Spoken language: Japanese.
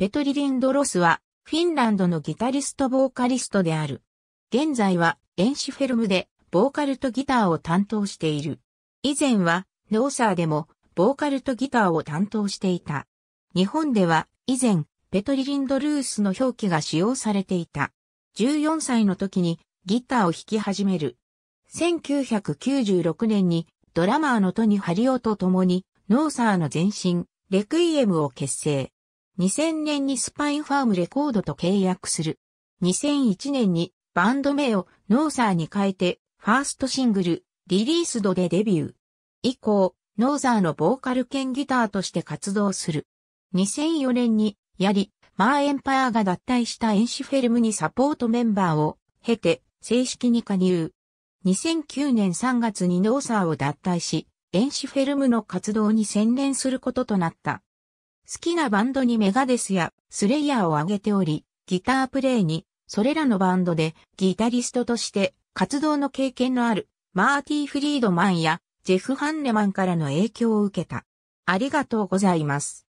ペトリ・リンドロスは、フィンランドのギタリスト・ボーカリストである。現在は、エンシフェルムで、ボーカルとギターを担当している。以前は、ノーサーでも、ボーカルとギターを担当していた。日本では、以前、ペトリ・リンドルースの表記が使用されていた。14歳の時に、ギターを弾き始める。1996年に、ドラマーのトニ・ハリオと共に、ノーサーの前身、レクイエムを結成。2000年にスパインファームレコードと契約する。2001年にバンド名をノーサーに変えて、ファーストシングル、リリースドでデビュー。以降、ノーザーのボーカル兼ギターとして活動する。2004年に、やり、マーエンパイーが脱退したエンシフェルムにサポートメンバーを経て正式に加入。2009年3月にノーサーを脱退し、エンシフェルムの活動に専念することとなった。好きなバンドにメガデスやスレイヤーを挙げており、ギタープレイにそれらのバンドでギタリストとして活動の経験のあるマーティ・フリードマンやジェフ・ハンネマンからの影響を受けた。ありがとうございます。